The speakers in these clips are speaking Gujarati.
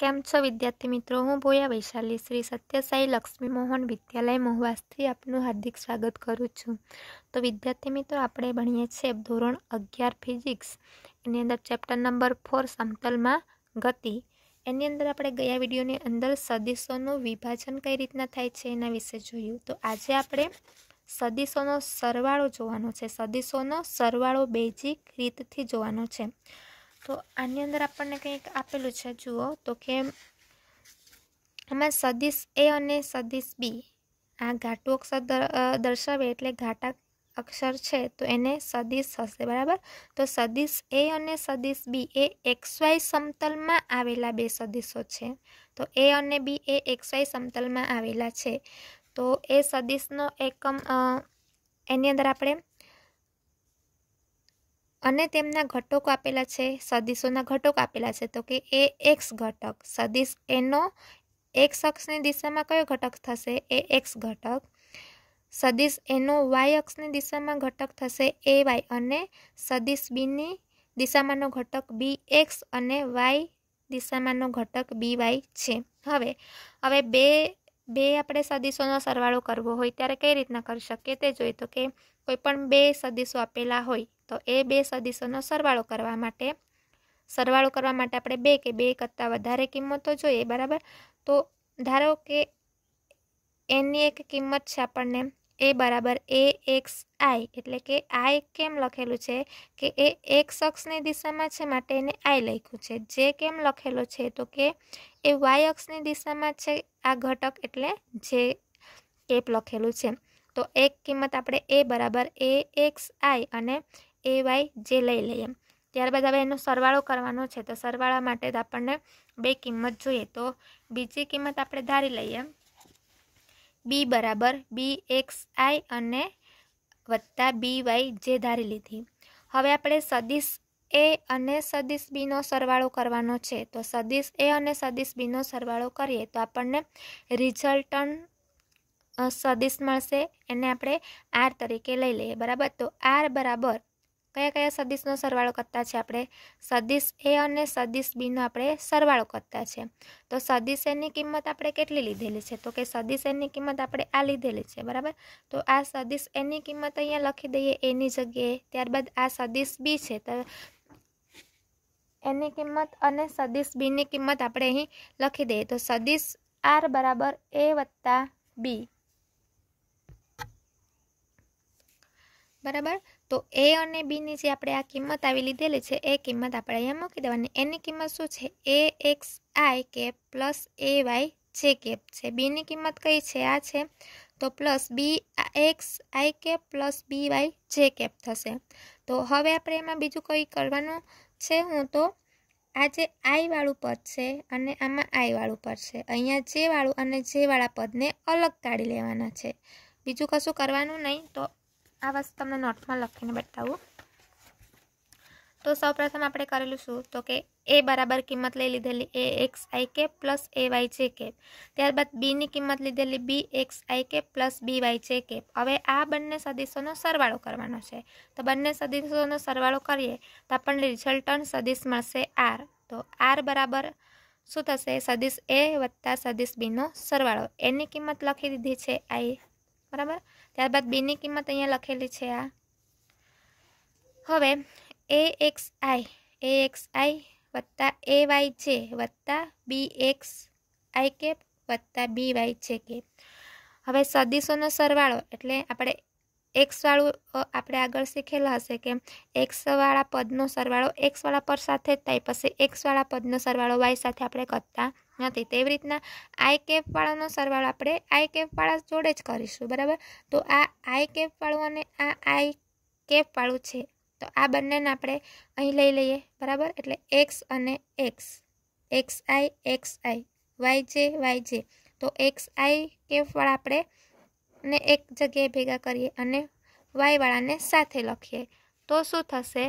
કેમ છો વિદ્યાર્થી મિત્રો હું ભોયા વૈશાલી શ્રી સત્યસાઈ લક્ષ્મી મોહન વિદ્યાલય મોહવાસથી આપનું હાર્દિક સ્વાગત કરું છું તો વિદ્યાર્થી મિત્રો આપણે ભણીએ છીએ ધોરણ અગિયાર ફિઝિક્સ એની અંદર ચેપ્ટર નંબર ફોર સમતલમાં ગતિ એની અંદર આપણે ગયા વિડીયોની અંદર સદિશોનું વિભાજન કઈ રીતના થાય છે એના વિશે જોયું તો આજે આપણે સદિશોનો સરવાળો જોવાનો છે સદીશોનો સરવાળો બેઝિક રીતથી જોવાનો છે તો આની અંદર આપણને કંઈક આપેલું છે જુઓ તો કે આમાં સદીશ એ અને સદીશ બી આ ઘાટુ અક્ષર દર્શાવે એટલે ઘાટા અક્ષર છે તો એને સદિશ હશે બરાબર તો સદિશ એ અને સદીશ બી એ એક્સવાય સમતલમાં આવેલા બે સદિશો છે તો એ અને બી એ એક્સવાય સમતલમાં આવેલા છે તો એ સદિશનો એકમ એની અંદર આપણે અને તેમના ઘટકો આપેલા છે સદિશોના ઘટકો આપેલા છે તો કે એ એક્સ ઘટક સદિશ એનો એક્સ અક્ષની દિશામાં કયો ઘટક થશે એ એક્સ ઘટક સદિશ એનો વાય અક્ષની દિશામાં ઘટક થશે એ વાય અને સદિશ બીની દિશામાંનો ઘટક બી એક્સ અને વાય દિશામાંનો ઘટક બી વાય છે હવે હવે બે બે આપણે સદિશોનો સરવાળો કરવો હોય ત્યારે કઈ રીતના કરી શકીએ તે જોઈએ તો કે કોઈ પણ બે સદિશો આપેલા હોય તો એ બે સદીશોનો સરવાળો કરવા માટે સરવાળો કરવા માટે આપણે બે કે બે કરતાં વધારે કિંમતો જોઈએ બરાબર તો ધારો કે એની એક કિંમત છે આપણને એ બરાબર એ એક્સ આઈ એટલે કે આઈ કેમ લખેલું છે કે એ એક્સ અક્ષની દિશામાં છે માટે એને આઈ લખ્યું છે જે કેમ લખેલો છે તો કે એ વાય અક્ષની દિશામાં છે આ ઘટક એટલે જે કેપ લખેલું છે તો એક કિંમત આપણે એ બરાબર એ એક્સ આઈ અને એ વાય જે લઈ લઈએ ત્યારબાદ હવે એનો સરવાળો કરવાનો છે તો સરવાળા માટે આપણને બે કિંમત જોઈએ તો બીજી કિંમત આપણે ધારી લઈએ બી બરાબર બી એક્સ આઈ અને વત્તા બી વાય જે ધારી લીધી હવે આપણે સદીશ એ અને સદીશ બીનો સરવાળો કરવાનો છે તો સદીશ એ અને સદીશ બીનો સરવાળો કરીએ તો આપણને રિઝલ્ટન સદીશ મળશે એને આપણે આર તરીકે લઈ લઈએ બરાબર તો આર બરાબર કયા કયા સદિશનો સરવાળો કરતા છે આપણે સદિશ એ અને સદિશ બીનો આપણે સરવાળો કરતા છે તો સદિશ એની કિંમત આપણે કેટલી લીધેલી છે તો કે સદિશ એની કિંમત આપણે આ લીધેલી છે બરાબર તો આ સદિશ એની કિંમત અહીંયા લખી દઈએ એની જગ્યાએ ત્યારબાદ આ સદિશ બી છે તો એની કિંમત અને સદિશ બીની કિંમત આપણે અહીં લખી દઈએ તો સદિશ આર બરાબર એ વત્તા બી બરાબર તો એ અને બીની જે આપણે આ કિંમત આવી લીધેલી છે એ કિંમત આપણે અહીંયા મૂકી દેવાની એની કિંમત શું છે A X I cap plus A Y J cap છે બીની કિંમત કઈ છે આ છે તો plus B X I cap plus B Y J cap થશે તો હવે આપણે એમાં બીજું કંઈ કરવાનું છે હું તો આ જે આઈવાળું પદ છે અને આમાં આઈવાળું પદ છે અહીંયા જે વાળું અને જે વાળા પદને અલગ કાઢી લેવાના છે બીજું કશું કરવાનું નહીં તો આ વસ્તુ તમને નોટમાં લખીને બતાવું તો સૌ પ્રથમ આપણે કરેલું શું તો કે એ બરાબર કિંમત લઈ લીધેલી એ X I K plus A Y J cap ત્યારબાદ બીની કિંમત લીધેલી B X I K plus B Y J cap હવે આ બંને સદીશોનો સરવાળો કરવાનો છે તો બંને સદીશોનો સરવાળો કરીએ તો આપણને રિઝલ્ટન સદિશ મળશે આર તો આર બરાબર શું થશે સદીશ એ વત્તા સદીશ બીનો સરવાળો એની કિંમત લખી દીધી છે આઈ બરાબર ત્યારબાદ બીની કિંમત અહીંયા લખેલી છે આ હવે એ X I A X I વત્તા એ વાય જે વત્તા બી એક્સ આઈ કેપ વત્તા બી વાય જે કેપ હવે સદીશોનો સરવાળો એટલે આપણે એક્સવાળું આપણે આગળ શીખેલા હશે કે એક્સવાળા પદનો સરવાળો એક્સવાળા પર સાથે જ થાય પછી એક્સવાળા પદનો સરવાળો વાય સાથે આપણે કરતા નથી તેવી રીતના આઈ કેફવાળાનો સરવાળો આપણે આઈ કેફવાળા જોડે જ કરીશું બરાબર તો આ આઈ કેફવાળું અને આ આઈ કેફવાળું છે તો આ બંનેને આપણે અહીં લઈ લઈએ બરાબર એટલે એક્સ અને X X I X I Y J Y J તો એક્સ આઈ કેફવાળા આપણે ને એક જગ્યાએ ભેગા કરીએ અને વાયવાળાને સાથે લખીએ તો શું થશે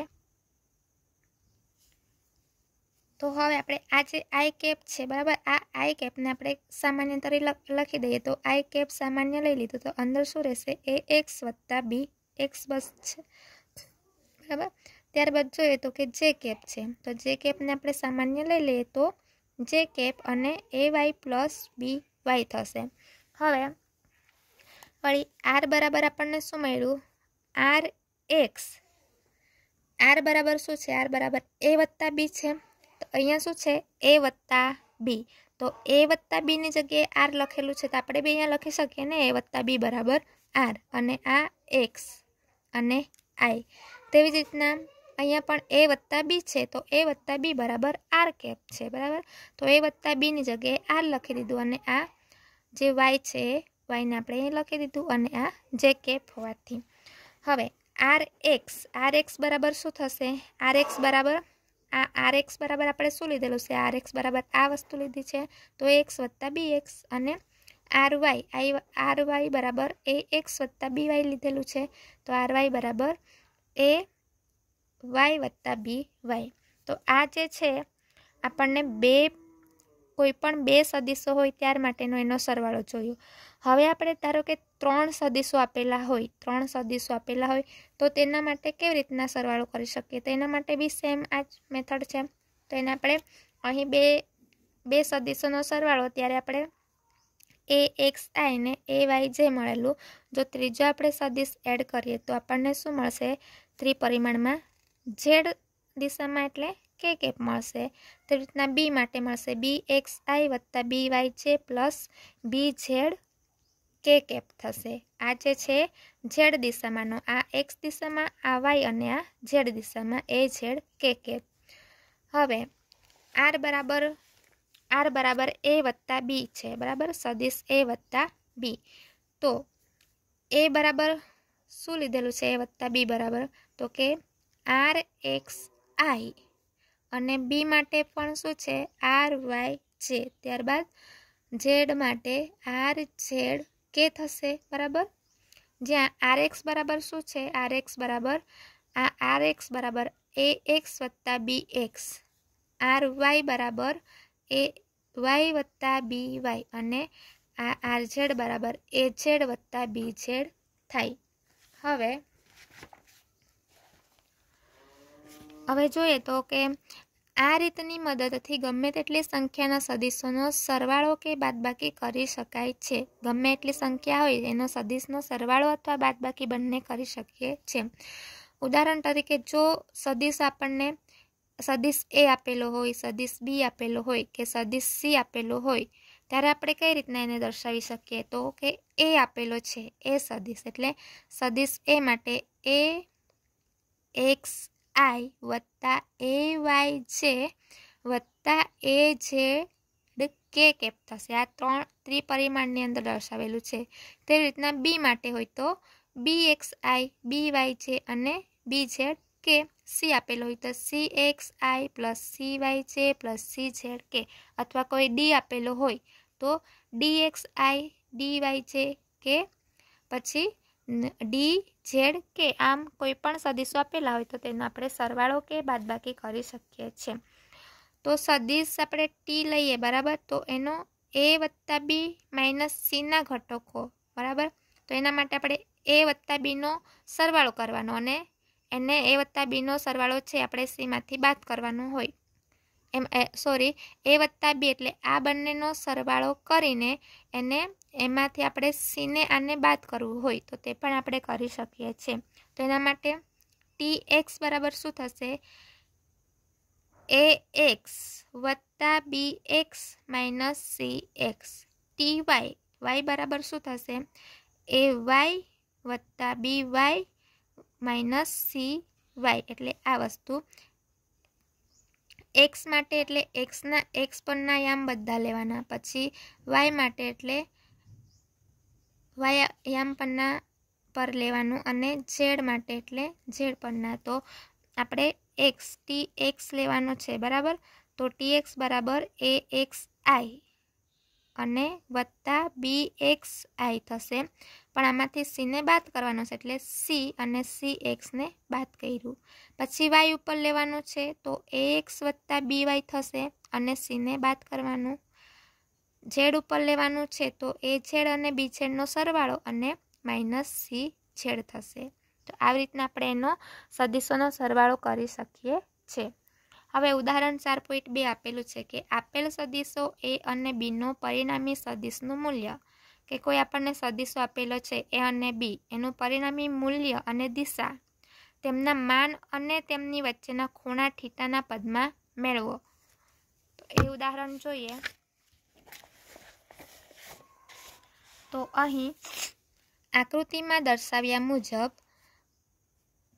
તો હવે આપણે આ જે આઈ કેપ છે બરાબર આ આઈ કેપને આપણે સામાન્ય તરી લખી દઈએ તો આઈ કેપ સામાન્ય લઈ લીધું તો અંદર શું રહેશે એ એક્સ વત્તા બી એક્સ બસ છે બરાબર ત્યારબાદ જોઈએ તો કે જે કેપ છે તો જે કેપને આપણે સામાન્ય લઈ લઈએ તો જે કેપ અને A Y plus B Y થશે હવે વળી આર બરાબર આપણને શું મળ્યું આર એક્સ આર બરાબર શું છે આર બરાબર એ વત્તા બી છે તો અહીંયા શું છે એ વત્તા બી તો એ વત્તા બીની જગ્યાએ આર લખેલું છે તો આપણે બી અહીંયા લખી શકીએ ને એ વત્તા બી બરાબર આર અને આ એક્સ અને આઈ તેવી જ રીતના અહીંયા પણ એ વત્તા બી છે તો એ વત્તા બી બરાબર આર કેપ છે બરાબર તો એ વત્તા બીની જગ્યાએ આર લખી દીધું અને આ જે વાય છે વાયને આપણે લખી દીધું અને આ જે કેપ હોવાથી હવે આર એક્સ આર એક્સ બરાબર શું થશે આર એક્સ બરાબર આ આર એક્સ બરાબર આપણે શું લીધેલું છે આર એક્સ બરાબર આ વસ્તુ લીધી છે તો એક્સ વત્તા બી એક્સ અને R Y I R Y બરાબર એ એક્સ વત્તા બી વાય લીધેલું છે તો આર વાય બરાબર એ વાય વત્તા બી વાય તો આ જે છે આપણને બે કોઈ પણ બે સદીશો હોય ત્યાર માટેનો એનો સરવાળો જોયો હવે આપણે ધારો કે ત્રણ સદીશો આપેલા હોય ત્રણ સદીશો આપેલા હોય તો તેના માટે કેવી રીતના સરવાળો કરી શકીએ તો એના માટે બી સેમ આ જ મેથડ છે તો એને આપણે અહીં બે બે સદિશોનો સરવાળો ત્યારે આપણે એ એક્સ આઈ ને એ વાય જે મળેલું જો ત્રીજો આપણે સદિશ એડ કરીએ તો આપણને શું મળશે ત્રિપરિમાણમાં ઝેડ દિશામાં એટલે કે કેપ મળશે તે રીતના બી માટે મળશે બી એક્સ આઈ વત્તા બી વાય છે plus B Z K cap થશે આ જે છે ઝેડ દિશામાંનો આ એક્સ દિશામાં આ વાય અને આ ઝેડ દિશામાં એ ઝેડ કે કેપ હવે આર બરાબર આર બરાબર એ વત્તા બી છે બરાબર સદીશ એ વત્તા બી તો એ બરાબર શું લીધેલું છે એ વત્તા બી બરાબર તો કે આર એક્સ આઈ અને બી માટે પણ શું છે આર વાય જે ત્યારબાદ ઝેડ માટે આર ઝેડ કે થશે બરાબર જ્યાં આર એક્સ બરાબર શું છે આર એક્સ બરાબર આ આર એક્સ બરાબર એ એક્સ વત્તા બી એક્સ આર વાય બરાબર એ વાય વત્તા બી વાય અને આ આર ઝેડ બરાબર એ ઝેડ વત્તા બી ઝેડ થાય હવે હવે જોઈએ તો કે આ રીતની મદદથી ગમે તેટલી સંખ્યાના સદીશોનો સરવાળો કે બાદબાકી કરી શકાય છે ગમે એટલી સંખ્યા હોય એનો સદિશનો સરવાળો અથવા બાદબાકી બંને કરી શકીએ છીએ ઉદાહરણ તરીકે જો સદિશ આપણને સદિશ એ આપેલો હોય સદીશ બી આપેલો હોય કે સદિશ સી આપેલો હોય ત્યારે આપણે કઈ રીતના એને દર્શાવી શકીએ તો કે એ આપેલો છે એ સદિશ એટલે સદિશ એ માટે એ એક્સ આઈ વત્તા એ વાય જે વત્તા એ જેડ કે કેપ થશે આ ત્રણ ત્રિપરિમાણની અંદર દર્શાવેલું છે તે રીતના બી માટે હોય તો બી એક્સ આઈ બી વાય જે અને બી ઝેડ કે સી આપેલો હોય તો C X I plus C Y J plus C Z K અથવા કોઈ ડી આપેલો હોય તો D X I D Y J K પછી ડી ઝેડ કે આમ કોઈ પણ સદીશો આપેલા હોય તો તેનો આપણે સરવાળો કે બાદબાકી કરી શકીએ છીએ તો સદીશ આપણે ટી લઈએ બરાબર તો એનો એ વત્તા બી માઇનસ સીના ઘટકો બરાબર તો એના માટે આપણે એ વત્તા બીનો સરવાળો કરવાનો અને એને એ વત્તા બીનો સરવાળો છે આપણે સીમાંથી બાદ કરવાનો હોય એમ સોરી એ વત્તા બી એટલે આ બંનેનો સરવાળો કરીને એને એમાંથી આપણે સીને આને બાદ કરવું હોય તો તે પણ આપણે કરી શકીએ છીએ તો એના માટે ટી એક્સ બરાબર શું થશે એ એક્સ વત્તા B X minus C X T Y Y બરાબર શું થશે એ વાય વત્તા B Y minus C Y એટલે આ વસ્તુ એક્સ માટે એટલે એક્સના એક્સ પરના યામ બધા લેવાના પછી વાય માટે એટલે વાય યામ પરના પર લેવાનું અને ઝેડ માટે એટલે ઝેડ પરના તો આપણે એક્સ ટી એક્સ લેવાનો છે બરાબર તો ટી એક્સ બરાબર એ એક્સ આઈ અને વત્તા બી એક્સ આઈ થશે પણ આમાંથી સીને બાદ કરવાનો છે એટલે સી અને સી એક્સને બાદ કર્યું પછી વાય ઉપર લેવાનું છે તો એ એક્સ વત્તા બી વાય થશે અને સીને બાદ કરવાનું ઝેડ ઉપર લેવાનું છે તો એ ઝેડ અને બી ઝેડનો સરવાળો અને માઇનસ સી ઝેડ થશે તો આવી રીતના આપણે એનો સદિશોનો સરવાળો કરી શકીએ છીએ હવે ઉદાહરણ ચાર પોઈન્ટ બે આપેલું છે કે આપેલ સદિશો એ અને બીનું પરિણામી સદિશનું મૂલ્ય કે કોઈ આપણને સદિશો આપેલો છે એ અને બી એનું પરિણામી મૂલ્ય અને દિશા તેમના માન અને તેમની વચ્ચેના ખૂણા ઠીટાના પદમાં મેળવો તો એ ઉદાહરણ જોઈએ તો અહીં આકૃતિમાં દર્શાવ્યા મુજબ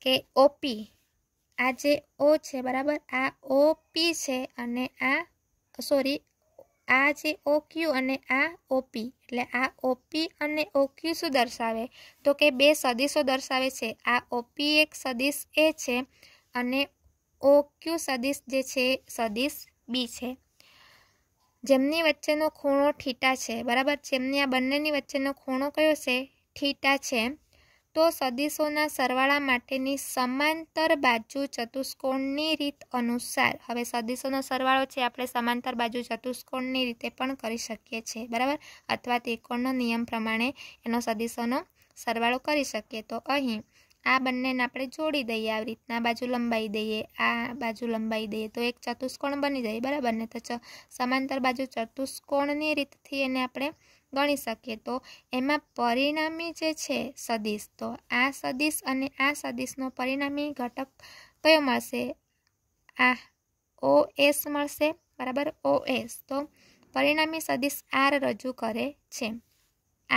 કે ઓપી આ જે ઓ છે બરાબર આ ઓ પી છે અને આ સોરી આ જે ઓ ક્યુ અને આ ઓપી એટલે આ ઓપી અને ઓ ક્યુ શું દર્શાવે તો કે બે સદીશો દર્શાવે છે આ ઓપી એક સદિશ એ છે અને ઓ ક્યુ સદિશ જે છે સદીશ બી છે જેમની વચ્ચેનો ખૂણો ઠીટા છે બરાબર જેમની આ બંનેની વચ્ચેનો ખૂણો કયો છે ઠીટા છે તો સદિશોના સરવાળા માટેની સમાંતર બાજુ ચતુષ્કોણની રીત અનુસાર હવે સદિશોનો સરવાળો છે આપણે સમાંતર બાજુ ચતુષ્કોણની રીતે પણ કરી શકીએ છીએ બરાબર અથવા ત્રિકોણનો નિયમ પ્રમાણે એનો સદિશોનો સરવાળો કરી શકીએ તો અહીં આ બંનેને આપણે જોડી દઈએ આવી રીતના બાજુ લંબાઈ દઈએ આ બાજુ લંબાઈ દઈએ તો એક ચતુષ્કોણ બની જાય બરાબર ને તો સમાંતર બાજુ ચતુષ્કોણની રીતથી એને આપણે ગણી શકીએ તો એમાં પરિણામી જે છે સદિશ તો આ સદિશ અને આ સદિશનો પરિણામી ઘટક કયો મળશે આ ઓ એસ મળશે બરાબર ઓ એસ તો પરિણામી સદીશ આર રજૂ કરે છે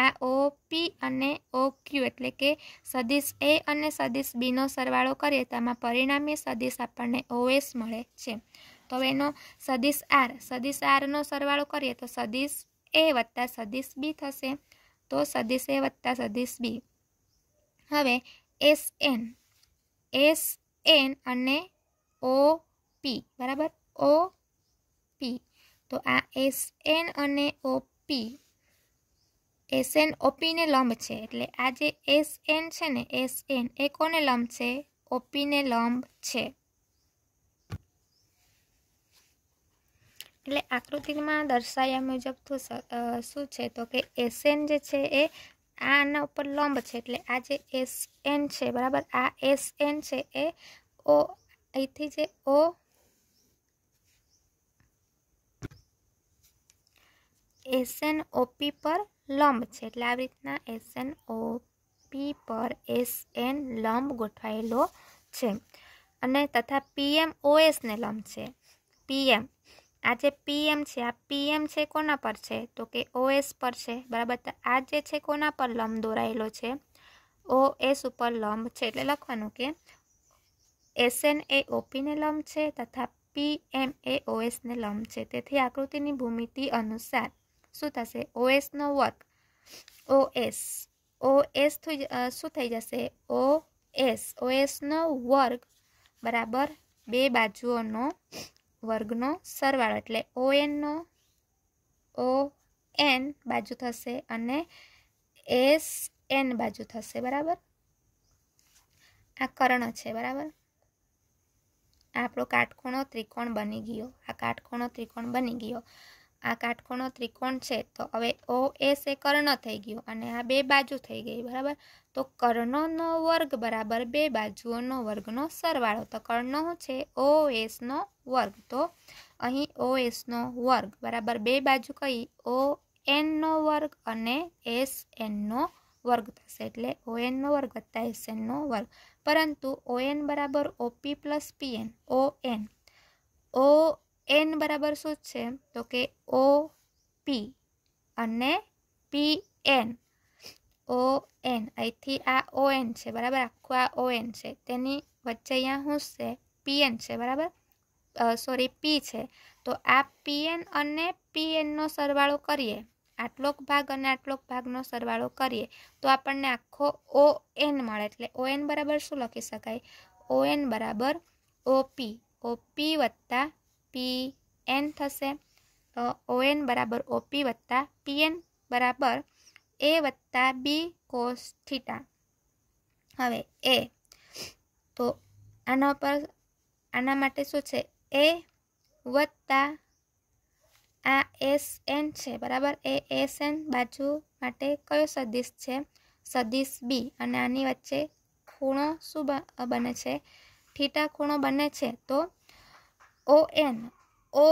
આ ઓ પી અને ઓ ક્યુ એટલે કે સદીશ એ અને સદિશ બીનો સરવાળો કરીએ તો આમાં પરિણામી સદિશ આપણને ઓએસ મળે છે તો એનો સદિશ આર સદિશ આરનો સરવાળો કરીએ તો સદિશ એ વત્તા સદીશ બી થશે તો સદીશ એ વત્તા સદીશ બી હવે એસ એન એસ એન અને ઓ પી બરાબર ઓ પી તો આ એસ એન અને ઓ પી એસ એન ઓપીને લંબ છે એટલે આ જે એસ એન છે ને એસ એન એ કોને લંબ છે ઓપીને લંબ છે એટલે આકૃતિમાં દર્શાવ્યા મુજબ તો શું છે તો કે એસએન જે છે એ આના ઉપર લંબ છે એટલે આ જે એસ એન છે બરાબર આ એસ એન છે એ ઓ અહીંથી જે ઓ એસએન ઓપી પર લંબ છે એટલે આવી રીતના એસએન ઓપી પર એસએન લંબ ગોઠવાયેલો છે અને તથા પીએમ ઓએસને લંબ છે પીએમ આ જે પીએમ છે આ પીએમ છે કોના પર છે તો કે ઓએસ પર છે બરાબર તો આ જે છે કોના પર લંબ દોરાયેલો છે ઓ એસ ઉપર લંબ છે એટલે લખવાનું કે એસએન એ ઓપીને લંબ છે તથા પીએમ એ ઓએસને લંબ છે તેથી આકૃતિની ભૂમિતિ અનુસાર શું થશે ઓએસનો વર્ગ ઓએસ ઓએસ શું થઈ જશે ઓ એસ ઓએસનો વર્ગ બરાબર બે બાજુઓનો વર્ગનો સરવાળો એટલે ઓ એનનો ઓ એન બાજુ થશે અને એસ એન બાજુ થશે બરાબર આ કર્ણ છે બરાબર આપણો કાટખૂણો ત્રિકોણ બની ગયો આ કાટખૂણો ત્રિકોણ બની ગયો આ કાટખૂણો ત્રિકોણ છે તો હવે ઓ એસ એ કર્ણ થઈ ગયો અને આ બે બાજુ થઈ ગઈ બરાબર તો કર્ણનો વર્ગ બરાબર બે બાજુઓનો વર્ગનો સરવાળો તો કર્ણ છે ઓ એસનો વર્ગ તો અહીં ઓ એસનો વર્ગ બરાબર બે બાજુ કહી ઓ એનનો વર્ગ અને એસ એનનો વર્ગ થશે એટલે ઓ એનનો વર્ગ વત્તા એસ એનનો વર્ગ પરંતુ ઓ એન બરાબર OP plus PN O N O N બરાબર શું છે તો કે ઓ પી અને પી એન ઓ એન અહીંથી આ ઓ એન છે બરાબર આખું આ ઓ એન છે તેની વચ્ચે અહીંયા શું છે પીએન છે બરાબર સોરી પી છે તો આ પીએન અને પીએનનો સરવાળો કરીએ આટલોક ભાગ અને આટલોક ભાગનો સરવાળો કરીએ તો આપણને આખો ઓ એન મળે એટલે ઓ એન બરાબર શું લખી શકાય ઓ એન બરાબર ઓપી ઓપી વત્તા પી એન થશે ઓ એન બરાબર ઓપી વત્તા પીએન બરાબર એ વત્તા બી કોસ થીટા હવે એ તો આના ઉપર આના માટે શું છે એ વત્તા આ એસ એન છે બરાબર એ એસ એન બાજુ માટે કયો સદીશ છે સદીશ બી અને આની વચ્ચે ખૂણો શું બને છે થીટા ખૂણો બને છે તો ઓ એન ઓ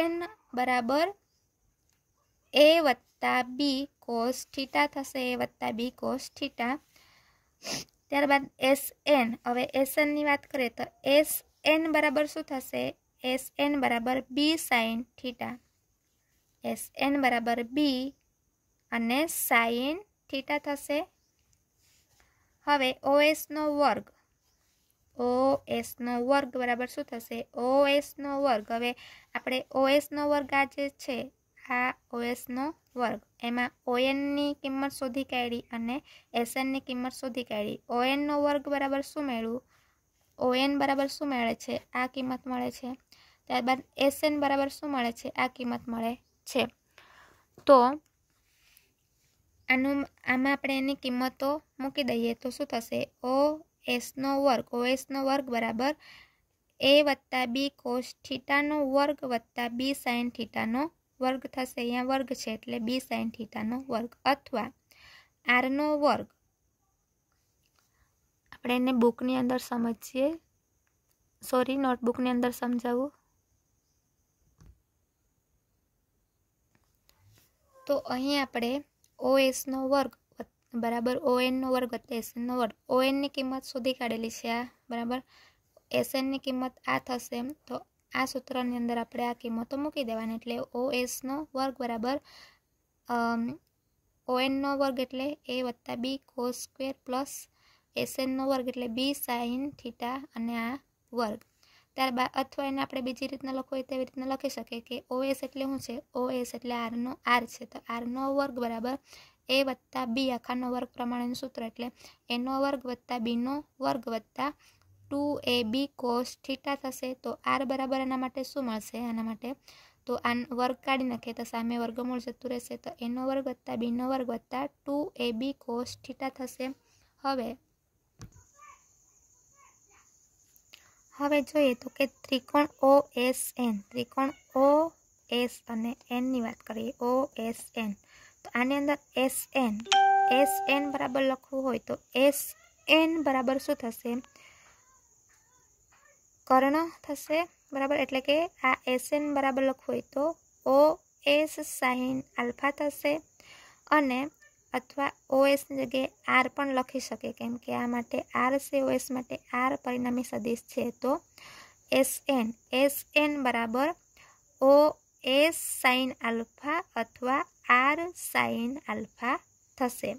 એન બરાબર એ વત્તા બી કોસ થીટા થશે એ વત્તા બી કોસ થીટા ત્યારબાદ એસ એન હવે એસ એનની વાત કરીએ તો એસ એન બરાબર શું થશે એસ એન બરાબર B sine theta S N બરાબર બી અને સાઇન થીટા થશે હવે ઓ એસનો વર્ગ ઓ એસનો વર્ગ બરાબર શું થશે ઓ એસનો વર્ગ હવે આપણે ઓ એસનો વર્ગ આ જે છે આ ઓએસનો વર્ગ એમાં ઓએનની કિંમત શોધી કાઢી અને એસએનની કિંમત શોધી કાઢી ઓએનનો વર્ગ બરાબર શું મેળવું ઓએન બરાબર શું મળે છે આ કિંમત મળે છે ત્યારબાદ એસએન બરાબર શું મળે છે આ કિંમત મળે છે તો આનું આમાં આપણે એની કિંમતો મૂકી દઈએ તો શું થશે ઓ એસનો વર્ગ ઓ એસનો વર્ગ બરાબર એ વત્તા બી કોસ થીટાનો વર્ગ વત્તા બી સાઇન થીટાનો વર્ગ થશે અહીંયા વર્ગ છે એટલે બી સાઇન થીટાનો વર્ગ અથવા આરનો વર્ગ આપણે એને બુકની અંદર સમજીએ સોરી નોટબુકની અંદર સમજાવું તો અહીં આપણે ઓ એસનો વર્ગ બરાબર ઓ એનનો વર્ગ એટલે એસએનનો વર્ગ ઓ એનની કિંમત શોધી કાઢેલી છે આ બરાબર એસએનની કિંમત આ થશે એમ તો આ સૂત્રની અંદર આપણે આ કિંમતો મૂકી દેવાની એટલે ઓ એસનો વર્ગ બરાબર ઓએનનો વર્ગ એટલે એ વત્તા બી કો સ્ક્વેર પ્લસ એસએનનો વર્ગ એટલે બી સાઇન થીટા અને આ વર્ગ ત્યારબાદ અથવા એને આપણે બીજી રીતના લખવું હોય તેવી રીતના લખી શકીએ કે ઓ એસ એટલે શું છે ઓ એસ એટલે આરનો આર છે તો આરનો વર્ગ બરાબર એ વત્તા બી આખાનો વર્ગ પ્રમાણેનું સૂત્ર એટલે એનો વર્ગ વત્તા બીનો વર્ગ વત્તા two A B cos theta થશે તો આર બરાબર આના માટે શું મળશે આના માટે તો આ વર્ગ કાઢી નાખે તો સામે વર્ગમૂળ જતું રહેશે તો એનો વર્ગ વત્તા બીનો વર્ગ વત્તા two A B cos theta થશે હવે હવે જોઈએ તો કે ત્રિકોણ ઓ એસ એન ત્રિકોણ ઓ એસ અને એનની વાત કરીએ ઓ એસ એન તો આની અંદર એસ એન એસ એન બરાબર લખવું હોય તો એસ એન બરાબર શું થશે કર્ણ થશે બરાબર એટલે કે આ એસએન બરાબર લખવું હોય તો ઓ એસ સાઇન આલ્ફા થશે અને અથવા ઓએસની જગ્યાએ આર પણ લખી શકે કેમ કે આ માટે આર છે ઓએસ માટે આર પરિણામી સદીશ છે તો એસએન એસએન બરાબર ઓ એસ સાઇન આલ્ફા અથવા આર સાઇન આલ્ફા થશે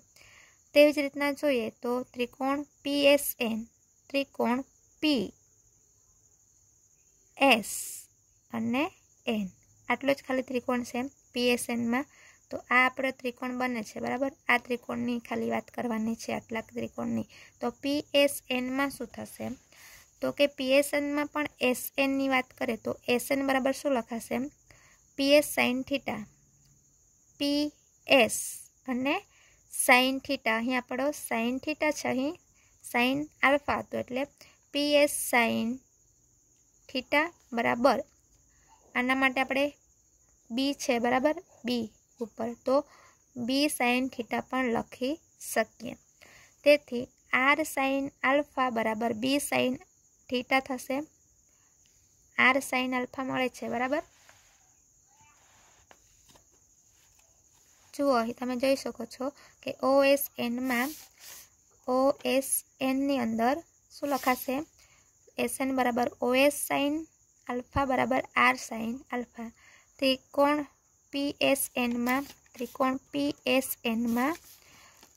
તેવી જ રીતના જોઈએ તો ત્રિકોણ પીએસએન ત્રિકોણ પી એસ અને એન આટલો જ ખાલી ત્રિકોણ છે એમ પીએસએનમાં તો આ આપણો ત્રિકોણ બને છે બરાબર આ ત્રિકોણની ખાલી વાત કરવાની છે આટલા ત્રિકોણની તો પીએસએનમાં શું થશે એમ તો કે પીએસએનમાં પણ એસએનની વાત કરીએ તો એસએન બરાબર શું લખાશે M PS sine theta P S અને સાઇન થીટા અહીં આપણો સાઇન થીટા છે અહીં સાઇન આલ્ફા હતું એટલે પીએસ સાઇન થીટા બરાબર આના માટે આપણે બી છે બરાબર બી ઉપર તો બી સાઇન થીટા પણ લખી શકીએ તેથી આર સાઇન આલ્ફા બરાબર બી સાઇન થીટા થશે આર સાઇન આલ્ફા મળે છે બરાબર જુઓ અહીં તમે જોઈ શકો છો કે ઓ એસ એનમાં ઓ એસ એનની અંદર શું લખાશે એસએન બરાબર ઓએસ સાઇન આલ્ફા બરાબર આર સાઇન આલ્ફા ત્રિકોણ પી એસ એનમાં ત્રિકોણ પી એસ પીએસએનમાં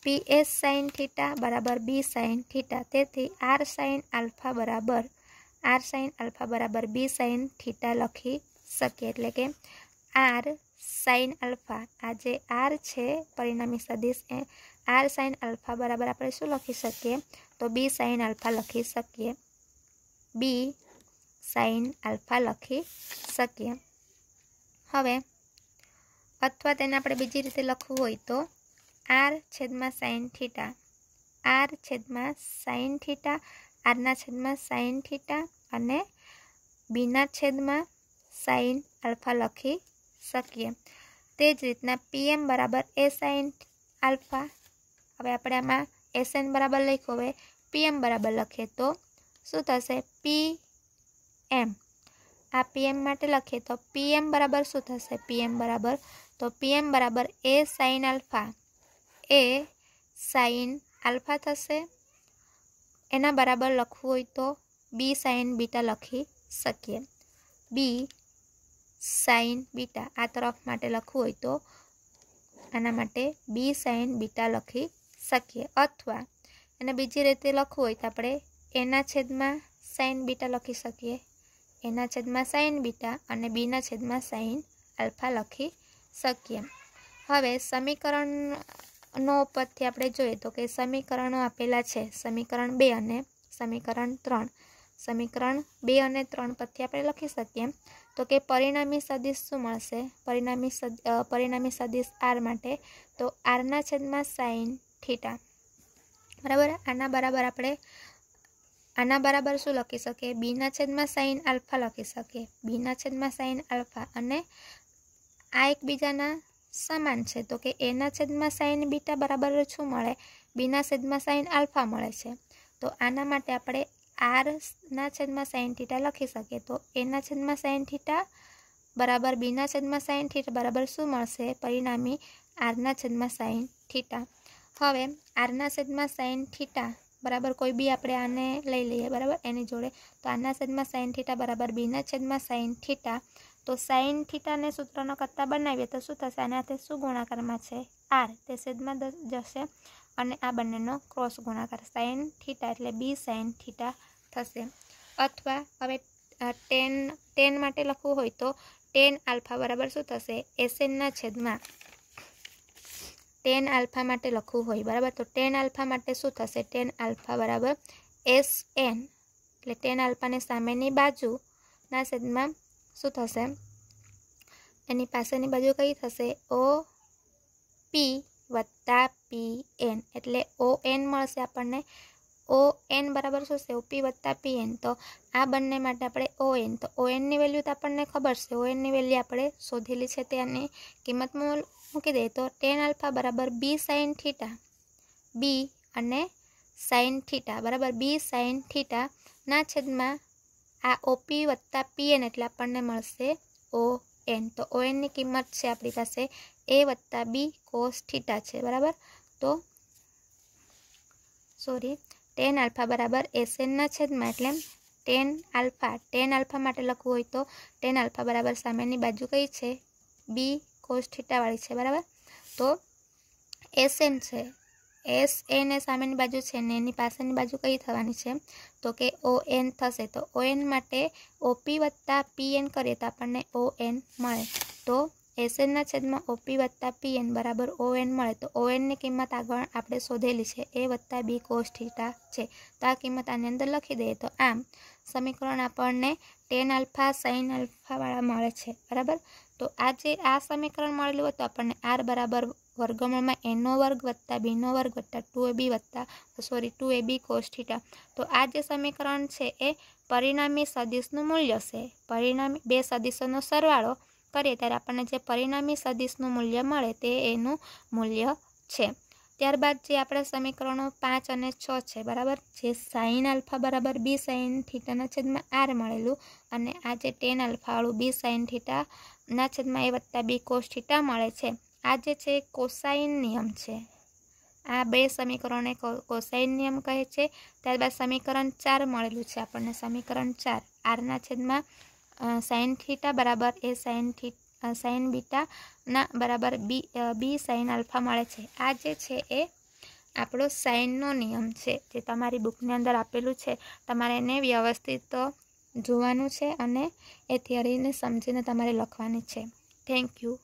પીએસ સાઇન થીટા બરાબર બી સાઇન થીટા તેથી આર સાઇન આલ્ફા બરાબર આર સાઇન આલ્ફા બરાબર બી સાઇન થીટા લખી શકીએ એટલે કે આર સાઇન આલ્ફા આ જે આર છે પરિણામી સદીશ એ આર સાઇન આલ્ફા બરાબર આપણે શું લખી શકીએ તો બી સાઇન આલ્ફા લખી શકીએ બી સાઇન આલ્ફા લખી શકીએ હવે અથવા તેને આપણે બીજી રીતે લખવું હોય તો આર છેદમાં સાઇન થીટા આર છેદમાં સાઇન થીટા આરના છેદમાં સાઇન થીટા અને બીના છેદમાં સાઇન આલ્ફા લખી શકીએ તે જ રીતના પીએમ બરાબર એ સાઇન આલ્ફા હવે આપણે આમાં એસ એન બરાબર લખ્યું હવે પીએમ બરાબર લખીએ તો શું થશે પી એમ આ પીએમ માટે લખીએ તો પીએમ બરાબર શું થશે પીએમ બરાબર તો પીએમ બરાબર A sine alpha A sine alpha થશે એના બરાબર લખવું હોય તો બી સાઇન બીટા લખી શકીએ બી સાઇન બીટા આ તરફ માટે લખવું હોય તો આના માટે બી સાઇન બીટા લખી શકીએ અથવા એને બીજી રીતે લખવું હોય તો આપણે એના છેદમાં સાઇન બીટા લખી શકીએ એના છેદમાં સાઇન બીટા અને બીના છેદમાં સાઇન આલ્ફા લખી શકીએ હવે સમીકરણનો ઉપરથી આપણે જોઈએ તો કે સમીકરણો આપેલા છે સમીકરણ બે અને સમીકરણ ત્રણ સમીકરણ બે અને ત્રણ પરથી આપણે લખી શકીએ તો કે પરિણામી સદિશ શું મળશે પરિણામી પરિણામી સદિશ આર માટે તો આરના છેદમાં સાઇન થીટા બરાબર આના બરાબર આપણે આના બરાબર શું લખી શકે બીના છેદમાં સાઇન આલ્ફા લખી શકે બીના છેદમાં સાઇન આલ્ફા અને આ એકબીજાના સમાન છે તો કે એના છેદમાં સાઇન બીટા બરાબર શું મળે બીના છેદમાં સાઇન આલ્ફા મળે છે તો આના માટે આપણે આરના છેદમાં સાઇન થીટા લખી શકીએ તો એના છેદમાં સાઇન થીટા બરાબર બીના છેદમાં સાઇન થીટા બરાબર શું મળશે પરિણામી આરના છેદમાં સાઇન થીટા હવે આરના છેદમાં સાઇન થીટા બરાબર કોઈ બી આપણે આને લઈ લઈએ બરાબર એની જોડે તો આના છેદમાં સાઇન થીટા બરાબર બીના છેદમાં સાઇન થીટા તો સાઇન થીટાને સૂત્રનો કરતા બનાવીએ તો શું થશે આના તે શું ગુણાકારમાં છે આર તે છેદમાં જશે અને આ બંનેનો ક્રોસ ગુણાકાર સાઇન થીટા એટલે બી સાઇન થીટા થશે અથવા હવે ટેન ટેન માટે લખવું હોય તો ટેન આલ્ફા બરાબર શું થશે એસએનના છેદમાં ટેન આલ્ફા માટે લખવું હોય બરાબર તો ટેન આલ્ફા માટે શું થશે ટેન આલ્ફા બરાબર એસ એન એટલે ટેન આલ્ફાની સામેની બાજુના સેદમાં શું થશે એની પાસેની બાજુ કઈ થશે ઓ પી વત્તા પી એન એટલે ઓ એન મળશે આપણને ઓ એન બરાબર શું છે ઓપી વત્તા પી એન તો આ બંને માટે આપણે ઓ એન તો ઓ એનની વેલ્યુ તો આપણને ખબર છે ઓ એનની વેલ્યુ આપણે શોધેલી છે તેની કિંમત મૂકી દઈએ તો ટેન આલ્ફા બરાબર બી સાઇન થીટા બી અને સાઇન થીટા બરાબર બી સાઇન થીટાના છેદમાં આ ઓપી વત્તા પીએન એટલે આપણને મળશે ઓ એન તો ઓ એનની કિંમત છે આપણી પાસે એ વત્તા બી કોસ થીટા છે બરાબર તો સોરી ટેન આલ્ફા બરાબર એસએનના છેદમાં એટલે ટેન આલ્ફા ટેન આલ્ફા માટે લખવું હોય તો ટેન આલ્ફા બરાબર સામેની બાજુ કઈ છે બી કોસ થીટાવાળી છે બરાબર તો એસએન છે એસ એન એ સામેની બાજુ છે ને એની પાસેની બાજુ કઈ થવાની છે તો કે ઓ એન થશે તો ઓ એન માટે ઓપી વત્તા પી એન કરીએ તો આપણને ઓ એન મળે તો એસએનના છેદમાં ઓપી વત્તા પી એન બરાબર ઓ એન મળે તો ઓ એનની કિંમત આગળ આપણે શોધેલી છે એ વત્તા બી કોસ થીટા છે તો આ કિંમત આની અંદર લખી દઈએ તો આમ સમીકરણ આપણને ટેન આલ્ફા સાઇન આલ્ફાવાળા મળે છે બરાબર તો આજે આ સમીકરણ મળેલું હોય તો આપણને આર બરાબર વર્ગમૂળમાં એનો વર્ગ વત્તા બીનો વર્ગ વત્તા ટુ એ બી વત્તા સોરી ટુ એ બી કોષ્ઠીટા તો આ જે સમીકરણ છે એ પરિણામી સદિશનું મૂલ્ય છે પરિણામી બે સદિશોનો સરવાળો કરીએ ત્યારે આપણને જે પરિણામી સદિશનું મૂલ્ય મળે તે એનું મૂલ્ય છે ત્યારબાદ જે આપણે સમીકરણો પાંચ અને છ છે બરાબર જે સાઇન આલ્ફા બરાબર બી સાઇન થીટાના છેદમાં આર મળેલું અને આ જે ટેન આલ્ફાવાળું બી સાઇન થીટા ના છેદમાં એ વત્તા બી કોસ થીટા મળે છે આ જે છે કોસાઇન નિયમ છે આ બે સમીકરણોને કોસાઇન નિયમ કહે છે ત્યારબાદ સમીકરણ ચાર મળેલું છે આપણને સમીકરણ ચાર આરના છેદમાં સાઇન થીટા બરાબર એ સાઇન થી સાઇન બીટાના બરાબર બી બી સાઇન આલ્ફા મળે છે આ જે છે એ આપણો સાઇનનો નિયમ છે જે તમારી બુકની અંદર આપેલું છે તમારે એને વ્યવસ્થિત જોવાનું છે અને એ થિયરીને સમજીને તમારે લખવાની છે થેન્ક યુ